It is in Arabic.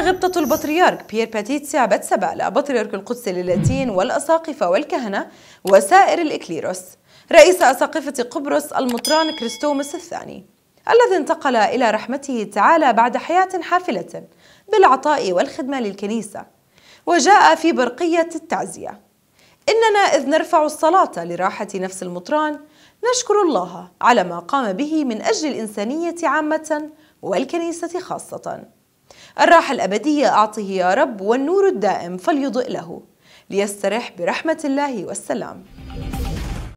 غبطة البطريرك بيير باتيتسيا باتسابالا بطريرك القدس للاتين والأساقفة والكهنة وسائر الإكليروس رئيس أساقفة قبرص المطران كريستومس الثاني الذي انتقل إلى رحمته تعالى بعد حياة حافلة بالعطاء والخدمة للكنيسة وجاء في برقية التعزية إننا إذ نرفع الصلاة لراحة نفس المطران نشكر الله على ما قام به من أجل الإنسانية عامة والكنيسة خاصةً الراحة الأبدية أعطه يا رب والنور الدائم فليضئ له ليسترح برحمة الله والسلام